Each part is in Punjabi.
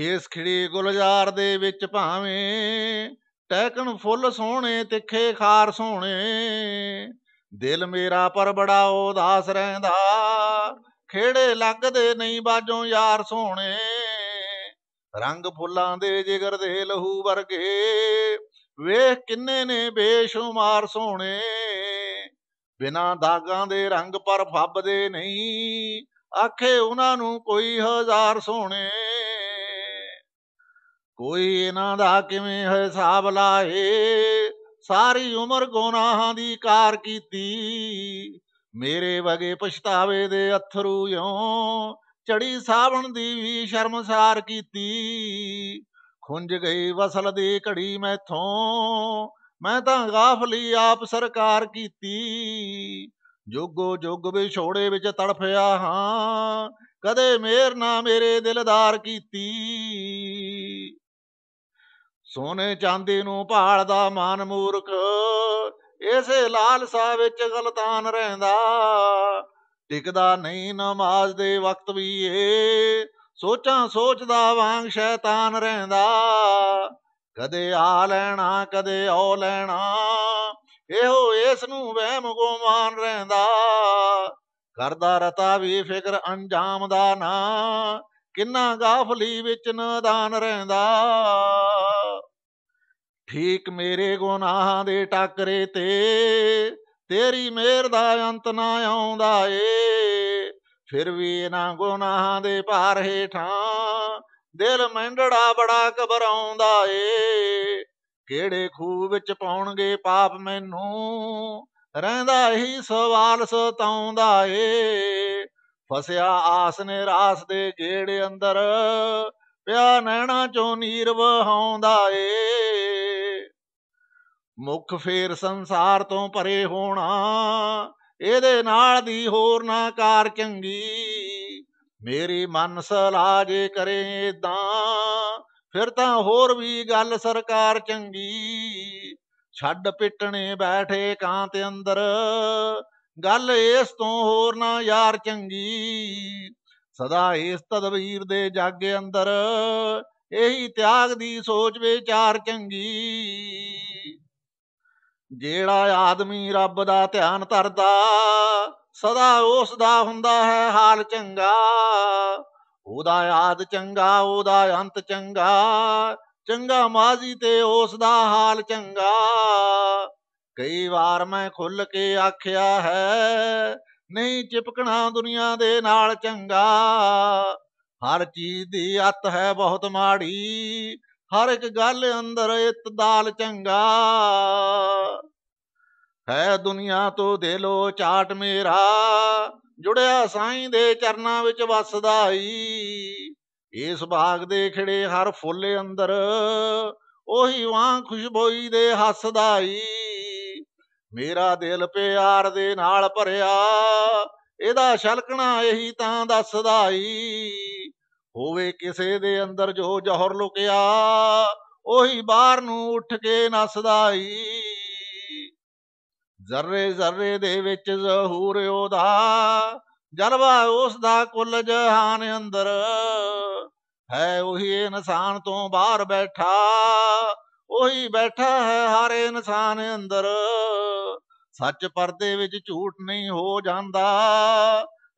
ਇਸ ਖਿੜੀ ਗੁਲਜ਼ਾਰ ਦੇ ਵਿੱਚ ਭਾਵੇਂ ਟੈਕਣ ਫੁੱਲ ਸੋਹਣੇ ਤਿੱਖੇ ਖਾਰ ਸੋਹਣੇ ਦਿਲ ਮੇਰਾ ਪਰ ਬੜਾ ਉਦਾਸ ਰਹਿੰਦਾ ਖੇੜੇ ਲੱਗਦੇ ਨਹੀਂ ਬਾਜੋਂ ਯਾਰ ਸੋਹਣੇ ਰੰਗ ਫੁੱਲਾਂ ਦੇ ਜਿਗਰ ਦੇ ਲਹੂ ਵਰਗੇ ਵੇਖ ਕਿੰਨੇ ਨੇ ਬੇਸ਼ੁਮਾਰ ਸੋਹਣੇ ਬਿਨਾ ਦਾਗਾਂ ਦੇ ਰੰਗ ਪਰ ਫੱਬਦੇ ਨਹੀਂ ਆਖੇ ਉਹਨਾਂ ਨੂੰ ਕੋਈ ਹਜ਼ਾਰ ਸੋਹਣੇ ਕੋਈ ਇਹਨਾਂ ਦਾ ਕਿਵੇਂ ਹਿਸਾਬ ਲਾਏ ਸਾਰੀ ਉਮਰ ਗੁਨਾਹਾਂ ਦੀ ਕਾਰ ਕੀਤੀ ਮੇਰੇ ਵਗੇ ਪਛਤਾਵੇ ਦੇ ਅਥਰੂ ਯੋਂ ਚੜੀ ਸਾਵਣ ਦੀ ਵੀ ਸ਼ਰਮਸਾਰ ਕੀਤੀ ਖੁੰਝ ਗਈ ਵਸਲ ਦੀ ਘੜੀ ਮੈਥੋਂ ਮੈਂ ਤਾਂ ਗਾਫਲੀ ਆਪ ਸਰਕਾਰ ਕੀਤੀ ਜੋਗੋ ਜੋਗ ਵਿਛੋੜੇ ਵਿੱਚ ਤੜਫਿਆ ਹਾਂ ਕਦੇ ਮੇਰ ਨਾ ਮੇਰੇ ਦਿਲਦਾਰ ਕੀਤੀ ਸੋਨੇ ਚਾਂਦੀ ਨੂੰ ਭਾਲਦਾ ਮਾਨ ਮੂਰਖ ਇਸੇ ਲਾਲਸਾ ਵਿੱਚ ਗਲਤਾਨ ਰਹਿੰਦਾ ਟਿਕਦਾ ਨਹੀਂ ਨਮਾਜ਼ ਦੇ ਵਕਤ ਵੀ ਏ ਸੋਚਾਂ ਸੋਚਦਾ ਵਾਂਗ ਸ਼ੈਤਾਨ ਰਹਿੰਦਾ ਕਦੇ ਆ ਲੈਣਾ ਕਦੇ ਔ ਲੈਣਾ ਇਹੋ ਇਸ ਨੂੰ ਵਹਿਮ ਗੁਮਾਨ ਰਹਿੰਦਾ ਕਰਦਾ ਰਤਾ ਵੀ ਫਿਕਰ ਅੰਜਾਮ ਦਾ ਨਾ ਕਿੰਨਾ ਗਾਫਲੀ ਵਿੱਚ ਨਦਾਨ ਰਹਿੰਦਾ ਠੀਕ ਮੇਰੇ ਗੁਨਾਹਾਂ ਦੇ ਟਾਕਰੇ ਤੇ ਤੇਰੀ ਮਿਹਰ ਦਾ ਅੰਤ ਨਾ ਆਉਂਦਾ ਏ ਫਿਰ ਵੀ ਇਹਨਾਂ ਗੁਨਾਹਾਂ ਦੇ ਭਾਰ ਹੇਠਾਂ ਦਿਲ ਮੰਡੜਾ ਬੜਾ ਘਬਰਾਉਂਦਾ ਏ ਕਿਹੜੇ ਖੂਬ ਵਿੱਚ ਪਾਉਣਗੇ ਪਾਪ ਮੈਨੂੰ ਰਹਿੰਦਾ ਹੀ ਸਵਾਲ ਸਤਾਉਂਦਾ ਏ ਫਸਿਆ ਆਸ ਨੇ ਰਾਸ ਦੇ ਗੇੜੇ ਅੰਦਰ ਪਿਆ ਨੈਣਾ ਚੋਂ ਨੀਰ ਵਹਾਉਂਦਾ ਏ ਮੁਖ ਫੇਰ ਸੰਸਾਰ ਤੋਂ ਪਰੇ ਹੋਣਾ ਇਹਦੇ ਨਾਲ ਦੀ ਹੋਰ ਨਾ ਕਾਰ ਚੰਗੀ ਮੇਰੀ ਮਨ ਸਲਾਹ ਜੇ ਕਰੇ ਦਾਂ ਫਿਰ ਤਾਂ ਹੋਰ ਵੀ ਗੱਲ ਸਰਕਾਰ ਚੰਗੀ ਛੱਡ ਪਿੱਟਣੇ ਬੈਠੇ ਕਾਂ ਤੇ ਅੰਦਰ ਗੱਲ ਇਸ ਤੋਂ ਹੋਰ ਨਾ ਯਾਰ ਚੰਗੀ ਸਦਾ ਇਸ ਤਦਵੀਰ ਦੇ ਜਾਗੇ ਅੰਦਰ ਇਹੀ ਤਿਆਗ ਦੀ ਸੋਚ ਵਿਚਾਰ ਚੰਗੀ ਜਿਹੜਾ ਆਦਮੀ ਰੱਬ ਦਾ ਧਿਆਨ ਧਰਦਾ ਸਦਾ ਉਸ ਦਾ ਹੁੰਦਾ ਹੈ ਹਾਲ ਚੰਗਾ ਉਹਦਾ ਆਦ ਚੰਗਾ ਉਹਦਾ ਅੰਤ ਚੰਗਾ ਚੰਗਾ ਮਾਜ਼ੀ ਤੇ ਉਸ ਦਾ ਹਾਲ ਚੰਗਾ ਕਈ ਵਾਰ ਮੈਂ ਖੁੱਲ ਕੇ ਆਖਿਆ ਹੈ ਨਹੀਂ ਚਿਪਕਣਾ ਦੁਨੀਆ ਦੇ ਨਾਲ ਚੰਗਾ ਹਰ ਚੀਜ਼ ਦੀ ਅਤ ਹੈ ਬਹੁਤ ਮਾੜੀ ਹਰ ਇੱਕ ਗੱਲ ਅੰਦਰ ਇਤਦਾਲ ਚੰਗਾ ਹੈ ਦੁਨੀਆ ਤੋਂ ਦੇ ਲੋ ਚਾਟ ਮੇਰਾ ਜੁੜਿਆ ਸਾਈਂ ਦੇ ਚਰਨਾਂ ਵਿੱਚ ਵਸਦਾ ਈ ਇਸ ਬਾਗ ਦੇ ਖਿੜੇ ਹਰ ਫੁੱਲ ਅੰਦਰ ਉਹੀ ਵਾਂ ਖੁਸ਼ਬੋਈ ਦੇ ਹੱਸਦਾ ਈ ਮੇਰਾ ਦਿਲ ਪਿਆਰ ਦੇ ਨਾਲ ਭਰਿਆ ਇਹਦਾ ਛਲਕਣਾ ਇਹੀ ਤਾਂ ਦੱਸਦਾ ਈ ਹੋਵੇ ਕਿਸੇ ਦੇ ਅੰਦਰ ਜੋ ਜੋਹਰ ਲੁਕਿਆ ਉਹੀ ਬਾਹਰ ਨੂੰ ਉੱਠ ਕੇ ਨਸਦਾ ਈ ਜ਼ਰੇ ਜ਼ਰੇ ਦੇ ਵਿੱਚ ਜ਼ਹੂਰ ਉਹਦਾ ਜਲਵਾ ਉਸ ਦਾ ਕੁੱਲ ਜਹਾਨ ਅੰਦਰ ਹੈ ਉਹੀ ਇਨਸਾਨ ਤੋਂ ਬਾਹਰ ਬੈਠਾ ਉਹੀ ਬੈਠਾ ਹੈ ਹਰ ਇਨਸਾਨ ਅੰਦਰ ਸੱਚ ਪਰਦੇ ਵਿੱਚ ਝੂਠ ਨਹੀਂ ਹੋ ਜਾਂਦਾ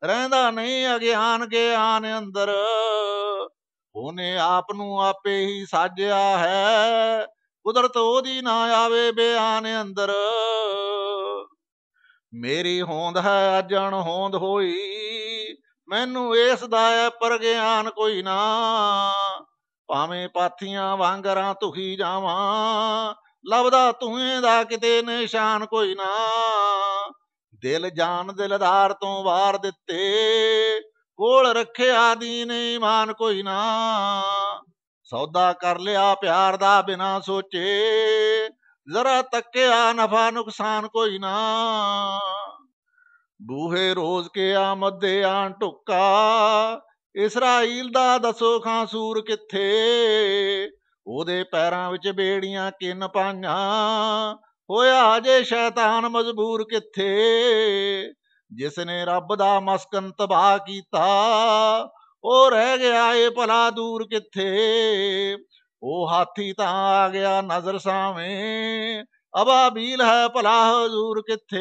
ਰਹਿੰਦਾ ਨਹੀਂ ਅਗਿਆਨ ਕੇ ਆਨ ਅੰਦਰ ਉਹਨੇ ਆਪ ਨੂੰ ਆਪੇ ਹੀ ਸਾਜਿਆ ਹੈ ਕੁਦਰਤ ਉਹਦੀ ਨਾ ਆਵੇ ਬਿਆਨ ਅੰਦਰ ਮੇਰੀ ਹੋਂਦ ਹੈ ਅਜਣ ਹੋਂਦ ਹੋਈ ਮੈਨੂੰ ਇਸ ਦਾ ਹੈ ਪਰ ਗਿਆਨ ਕੋਈ ਨਾ ਭਾਵੇਂ ਪਾਥੀਆਂ ਵਾਂਗਰਾਂ ਤੁਹੀ ਜਾਵਾਂ ਲੱਭਦਾ ਤੂੰ ਦਾ ਕਿਤੇ ਨਿਸ਼ਾਨ ਕੋਈ ਨਾ ਦਿਲ ਜਾਨ ਦਿਲਦਾਰ ਤੋਂ ਵਾਰ ਦਿੱਤੇ ਕੋਲ ਰੱਖਿਆ ਦੀਨ ਇਮਾਨ ਕੋਈ ਨਾ ਸੌਦਾ ਕਰ ਲਿਆ ਪਿਆਰ ਦਾ ਬਿਨਾ ਸੋਚੇ ਜ਼ਰਾ ਤੱਕਿਆ ਨਫਾ ਨੁਕਸਾਨ ਕੋਈ ਨਾ ਬੂਹੇ ਰੋਜ਼ ਕੇ ਆਮਦ ਦੇ ਆਣ ਟੁੱਕਾ ਇਸਰਾਈਲ ਦਾ ਦਸੋ ਖਾਂ ਸੂਰ ਕਿੱਥੇ ਉਹਦੇ ਪੈਰਾਂ ਵਿੱਚ ਬੇੜੀਆਂ ਕਿੰਨ ਪਾਈਆਂ ਹੋਇਆ ਜੇ ਸ਼ੈਤਾਨ ਮਜਬੂਰ ਕਿੱਥੇ ਜਿਸ ਨੇ ਰੱਬ ਦਾ ਮਸਕਨ ਤਬਾਹ ਕੀਤਾ ਉਹ ਰਹਿ ਗਿਆ ਏ ਭਲਾ ਦੂਰ ਕਿੱਥੇ ਉਹ ਹਾਥੀ ਤਾਂ ਆ ਗਿਆ ਨਜ਼ਰ ਸਾਵੇਂ ਅਬਾਬੀਲ ਹੈ ਭਲਾ ਹਜ਼ੂਰ ਕਿੱਥੇ